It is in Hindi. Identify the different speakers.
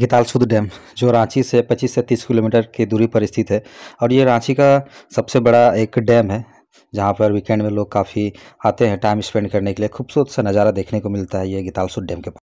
Speaker 1: गीतालसुद डैम जो रांची से 25 से 30 किलोमीटर की दूरी पर स्थित है और ये रांची का सबसे बड़ा एक डैम है जहाँ पर वीकेंड में लोग काफ़ी आते हैं टाइम स्पेंड करने के लिए खूबसूरत सा नज़ारा देखने को मिलता है ये गीतालसुद डैम के पास